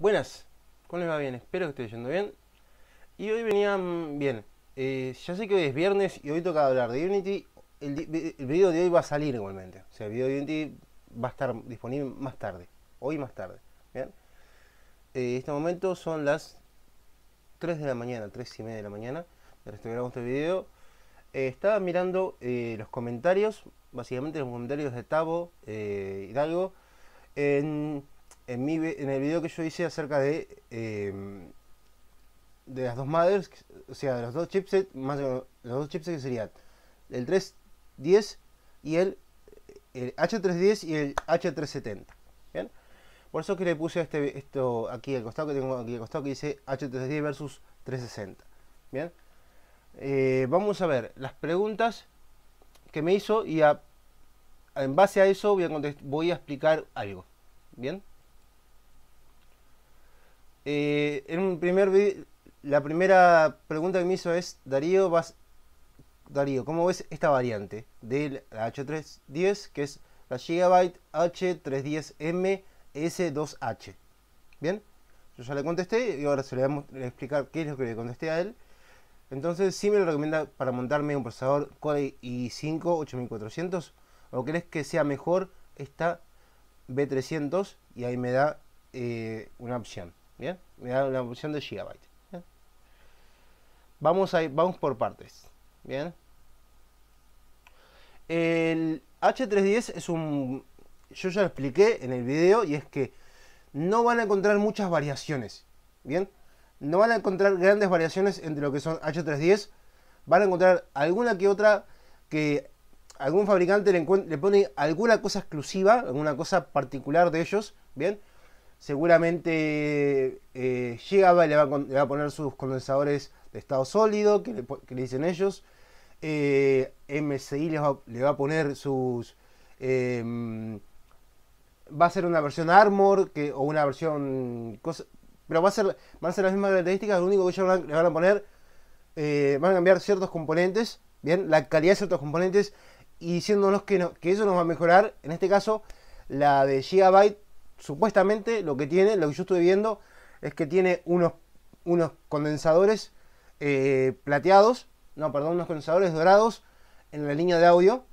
Buenas, ¿cómo les va bien? Espero que esté yendo bien. Y hoy venían mm, bien. Eh, ya sé que hoy es viernes y hoy toca hablar de Unity. El, video de hoy va a salir igualmente. O sea, el video de Unity va a estar disponible más tarde. Hoy más tarde. en eh, este momento son las 3 de la mañana, 3 y media de la mañana. pero que este video. Eh, estaba mirando los comentarios. Básicamente los comentarios de Tavo Hidalgo. En en, mi, en el video que yo hice acerca de, em, de las dos madres o sea, de los dos chipsets, más los dos chipsets que serían el 310 y el, el H310 y el H370. ¿bien? Por eso que le puse este, esto aquí al costado que tengo aquí al costado que dice H310 versus 360. Bien, eh, vamos a ver las preguntas que me hizo y en base a eso voy a, voy a explicar algo. Bien. Eh, en un primer la primera pregunta que me hizo es, Darío, vas, Darío, ¿cómo ves esta variante del H310, que es la Gigabyte H310M S2H? Bien, yo ya le contesté y ahora se le voy a explicar qué es lo que le contesté a él. Entonces, si me lo recomienda para montarme un procesador Core i5 8400 o crees que sea mejor esta B300 y ahí me da eh, una opción. Bien, me da una opción de gigabyte. Vamos, a, vamos por partes. Bien. El H310 es un... Yo ya lo expliqué en el video y es que no van a encontrar muchas variaciones. Bien. No van a encontrar grandes variaciones entre lo que son H310. Van a encontrar alguna que otra que algún fabricante le, le, pone alguna cosa exclusiva, alguna cosa particular de ellos, ¿bien? seguramente GIGABYTE eh, le va, a, poner sus condensadores de estado sólido, que le, dicen ellos. Eh, le va, a poner sus... Em, va a ser una versión Armor que, o una versión... pero va a ser, van a ser las mismas características, lo único que ellos le van a poner... Eh, van a cambiar ciertos componentes, bien, la calidad de ciertos componentes y diciéndonos que, que eso nos va a mejorar, en este caso, la de Gigabyte supuestamente lo que tiene, lo que yo estuve viendo, es que tiene unos, unos condensadores eh, plateados, no, perdón, unos condensadores dorados en la línea de audio,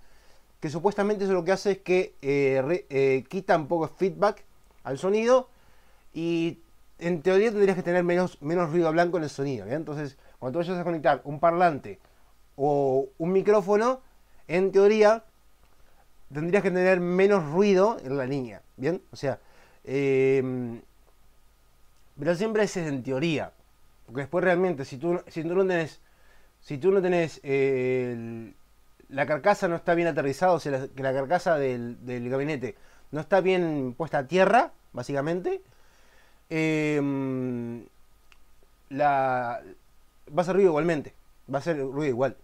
que supuestamente eso lo que hace es que eh, eh, quita un poco feedback al sonido y en teoría tendrías que tener menos, menos ruido blanco en el sonido. Entonces, cuando vayas a conectar un parlante o un micrófono, en teoría tendrías que tener menos ruido en la línea. ¿Bien? O sea, Em, pero siempre es en teoría. Porque después realmente, si tú, si tú no tenés, si tú no tenés eh, la carcasa no está bien aterrizada, o sea, que la carcasa del, gabinete no está bien puesta a tierra, básicamente, em, la, va a ser ruido igualmente. Va a ser ruido igual.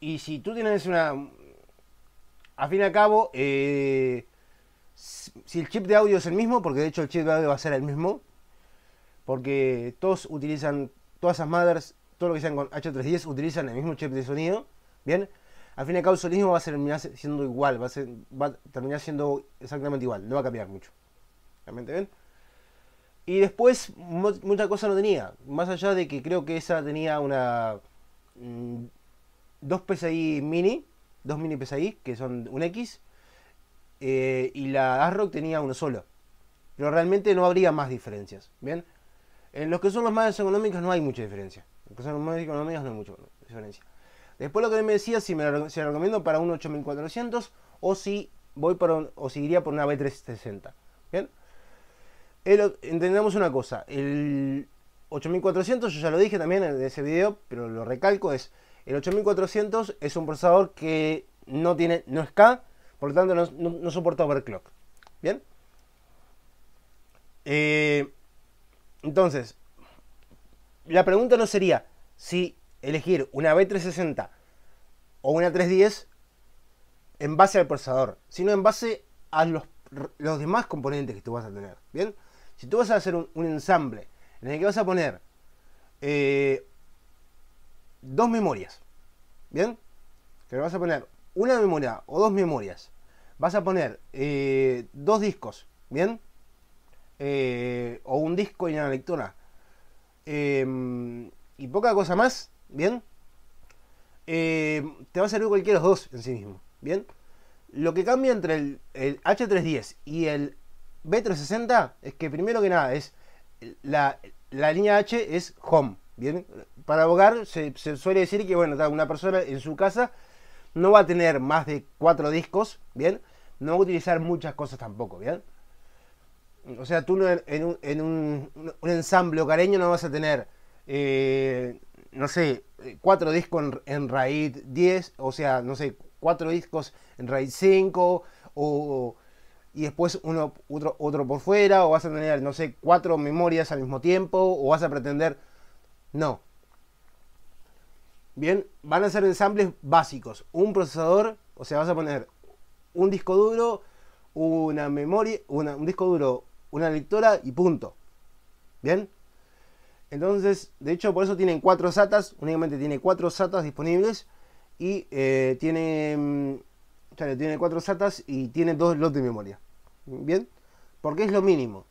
Y si tú tienes una... A fin y al cabo, eh, si el chip de audio es el mismo, porque de hecho el chip de audio va a ser el mismo, porque todos utilizan, todas esas mothers, todo lo que sean con H310 utilizan el mismo chip de sonido, ¿bien? Al fin y al cabo el sonido va a terminar siendo igual, va a, terminar siendo exactamente igual, no va a cambiar mucho. ¿Realmente ven? Y después mucha cosa no tenía, más allá de que creo que esa tenía una... Mm, dos PCI mini, dos mini PCI que son un X, eh, y la ASRock tenía uno solo. Pero realmente no habría más diferencias. ¿bien? En los que son los más económicos no hay mucha diferencia. En los que son más económicos no hay mucha diferencia. Después lo que me decía, si me lo recomiendo para un 8400 o si voy por o si iría por una B360. ¿Bien? Entendemos una cosa, el 8400, yo ya lo dije también en ese video, pero lo recalco, es el 8400 es un procesador que no tiene, no es K, por lo tanto, no, soporta overclock. ¿Bien? Eh, entonces, la pregunta no sería si elegir una B360 o una 310 en base al procesador, sino en base a los, demás componentes que tú vas a tener. ¿Bien? Si tú vas a hacer un, ensamble en el que vas a poner eh, dos memorias, ¿bien? Que vas a poner una memoria o dos memorias, vas a poner eh, dos discos, ¿bien? Eh, o un disco y una lectura em, y poca cosa más, ¿bien? Em, te va a servir cualquiera de los dos en sí mismo, ¿bien? Lo que cambia entre el, H310 y el B360 es que primero que nada es la, línea H es home, ¿bien? Para abogar se, se suele decir que, bueno, una persona en su casa no va a tener más de cuatro discos, ¿bien? No va a utilizar muchas cosas tampoco, ¿bien? O sea, tú en, un, en un, ensamble hogareño no vas a tener, eh, no sé, cuatro discos en, raid raíz 10, o sea, no sé, cuatro discos en raid 5, o, y después uno, otro por fuera, o vas a tener, no sé, cuatro memorias al mismo tiempo, o vas a pretender... No, Bien, van a ser ensambles básicos. Un procesador, o sea, vas a poner un disco duro, una memoria, un disco duro, una lectora y punto. Bien. Entonces, de hecho, por eso tienen cuatro SATAs, únicamente tiene cuatro SATAs disponibles y eh, tiene, mm, tiene cuatro SATAs y tiene dos lotes de memoria. Bien, porque es lo mínimo,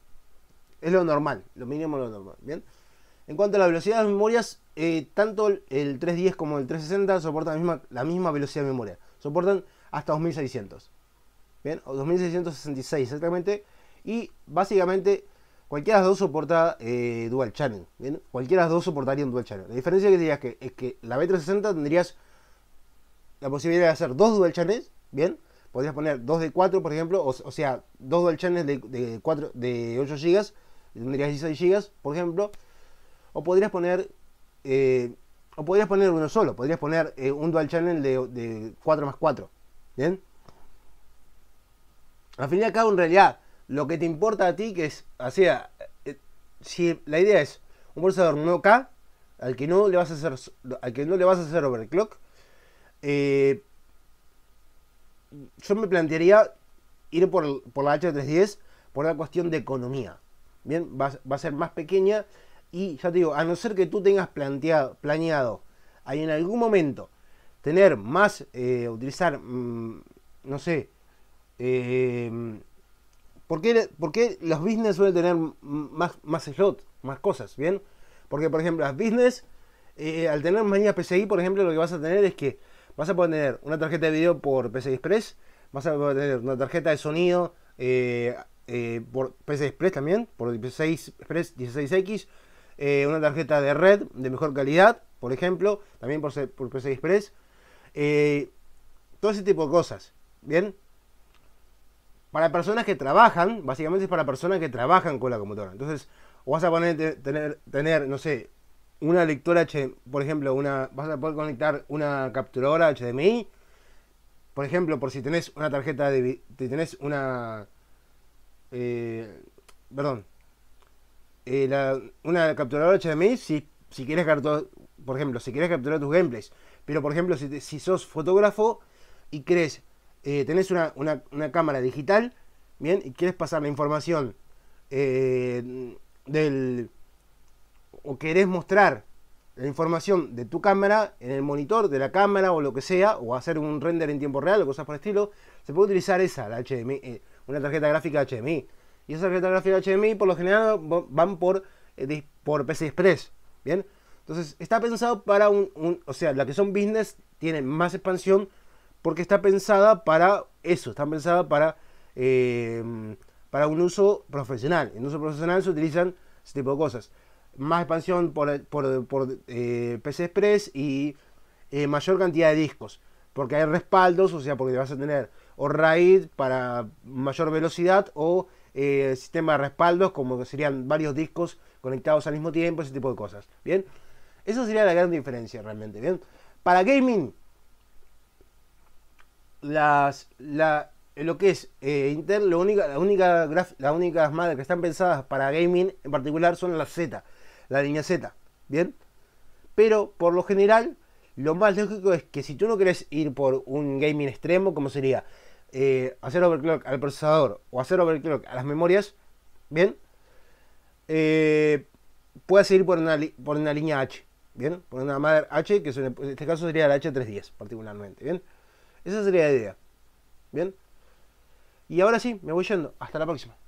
es lo normal, lo mínimo, lo normal. Bien. En cuanto a la velocidad de memorias, eh, tanto el 310 como el 360 soportan la misma, velocidad de memoria. Soportan hasta 2600. Bien, o 2666 exactamente. Y básicamente cualquiera de las dos soporta eh, dual channel. ¿bien? Cualquiera de las dos soportaría un dual channel. La diferencia que tendrías que, es que la B360 tendrías la posibilidad de hacer dos dual channels. Bien, podrías poner dos de 4, por ejemplo, o, sea, dos dual channels de, 4, de 8 GB, tendrías 16 GB, por ejemplo, o podrías poner eh, o podrías poner uno solo, podrías poner eh, un dual channel de, 4 más 4. Al fin y al cabo, en realidad, lo que te importa a ti que es, o sea, eh, si la idea es un procesador no K, al que no le vas a hacer, al que no le vas a hacer overclock, yo me plantearía ir por, la H310 por la cuestión de economía. Bien, va a ser más pequeña y ya te digo, a no ser que tú tengas planteado, planeado ahí en algún momento tener más, eh, utilizar, mm, no sé, eh, ¿por, qué, los business suelen tener más, más slots, más cosas? ¿Bien? Porque, por ejemplo, las business, eh, al tener más PCI, por ejemplo, lo que vas a tener es que vas a poder tener una tarjeta de video por PCI Express, vas a poder tener una tarjeta de sonido eh, por PCI Express también, por PCI Express 16X, eh, una tarjeta de red de mejor calidad, por ejemplo, también por, PC Express, eh, todo ese tipo de cosas, ¿bien? Para personas que trabajan, básicamente es para personas que trabajan con la computadora. Entonces, vas a poner, tener, tener, no sé, una lectora, H, por ejemplo, una, vas a poder conectar una capturadora HDMI, por ejemplo, por si tenés una tarjeta de, si tenés una, eh, perdón, eh, la, una capturadora HDMI si, si quieres capturar, por ejemplo, si quieres capturar tus gameplays. Pero por ejemplo, si, sos fotógrafo y crees eh, tenés una, una, cámara digital, bien, y quieres pasar la información eh, del o querés mostrar la información de tu cámara en el monitor de la cámara o lo que sea, o hacer un render en tiempo real o cosas por el estilo, se puede utilizar esa, la HDMI, eh, una tarjeta gráfica HDMI. Y esas tarjetas de HDMI por lo general van por, eh, por PC Express. Bien, entonces está pensado para un, O sea, la que son business tienen más expansión porque está pensada para eso, está pensada para, em, para un uso profesional. En uso profesional se utilizan ese tipo de cosas. Más expansión por, por, PC eh, Express y eh, mayor cantidad de discos. Porque hay respaldos, o sea, porque vas a tener o RAID para mayor velocidad o eh, sistema de respaldos, como que serían varios discos conectados al mismo tiempo, ese tipo de cosas. Bien, esa sería la gran diferencia realmente. Bien, para gaming, las, la, lo que es eh, Intel, lo única, la única las únicas madres que están pensadas para gaming en particular son las Z, la línea Z. Bien, pero por lo general, lo más lógico es que si tú no quieres ir por un gaming extremo, como sería eh, hacer overclock al procesador o hacer overclock a las memorias, ¿bien? Eh, puede seguir ir por una, por una línea H, ¿bien? Por una madre H, que en este caso sería la H310 particularmente, ¿bien? Esa sería la idea, ¿bien? Y ahora sí, me voy yendo. Hasta la próxima.